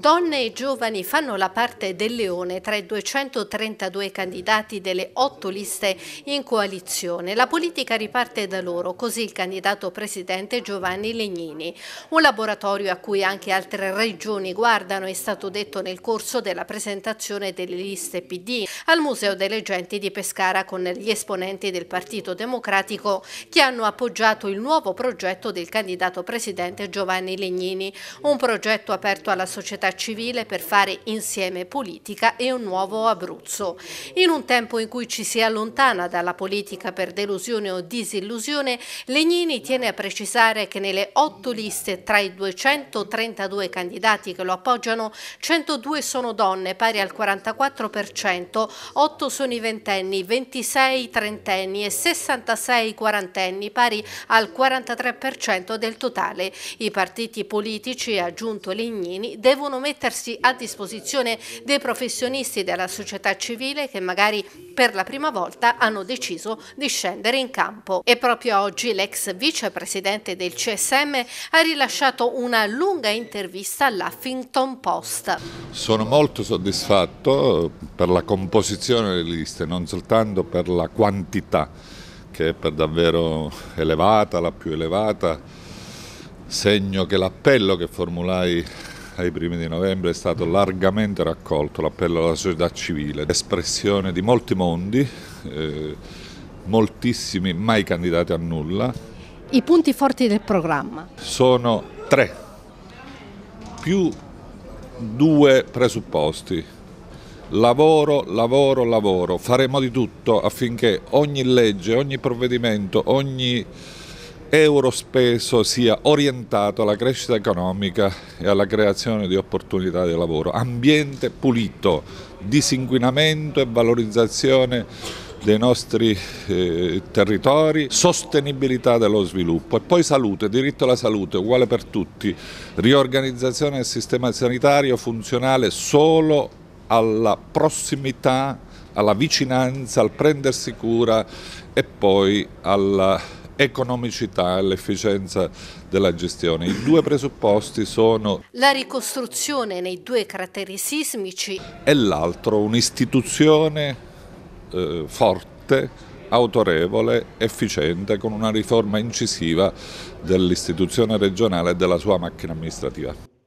Donne e giovani fanno la parte del leone tra i 232 candidati delle otto liste in coalizione. La politica riparte da loro, così il candidato presidente Giovanni Legnini. Un laboratorio a cui anche altre regioni guardano è stato detto nel corso della presentazione delle liste PD al Museo delle Genti di Pescara con gli esponenti del Partito Democratico che hanno appoggiato il nuovo progetto del candidato presidente Giovanni Legnini, un progetto aperto alla società civile per fare insieme politica e un nuovo Abruzzo. In un tempo in cui ci si allontana dalla politica per delusione o disillusione, Legnini tiene a precisare che nelle otto liste tra i 232 candidati che lo appoggiano, 102 sono donne, pari al 44%, 8 sono i ventenni, 26 i trentenni e 66 i quarantenni, pari al 43% del totale. I partiti politici, ha aggiunto Legnini, devono mettersi a disposizione dei professionisti della società civile che magari per la prima volta hanno deciso di scendere in campo. E proprio oggi l'ex vicepresidente del CSM ha rilasciato una lunga intervista all'Huffington Post. Sono molto soddisfatto per la composizione delle liste, non soltanto per la quantità che è per davvero elevata, la più elevata, segno che l'appello che formulai ai primi di novembre è stato largamente raccolto l'appello alla società civile, espressione di molti mondi, eh, moltissimi mai candidati a nulla. I punti forti del programma? Sono tre, più due presupposti. Lavoro, lavoro, lavoro. Faremo di tutto affinché ogni legge, ogni provvedimento, ogni euro speso sia orientato alla crescita economica e alla creazione di opportunità di lavoro. Ambiente pulito, disinquinamento e valorizzazione dei nostri eh, territori, sostenibilità dello sviluppo e poi salute, diritto alla salute uguale per tutti, riorganizzazione del sistema sanitario funzionale solo alla prossimità, alla vicinanza, al prendersi cura e poi alla economicità e l'efficienza della gestione. I due presupposti sono la ricostruzione nei due crateri sismici e l'altro un'istituzione eh, forte autorevole, efficiente, con una riforma incisiva dell'istituzione regionale e della sua macchina amministrativa.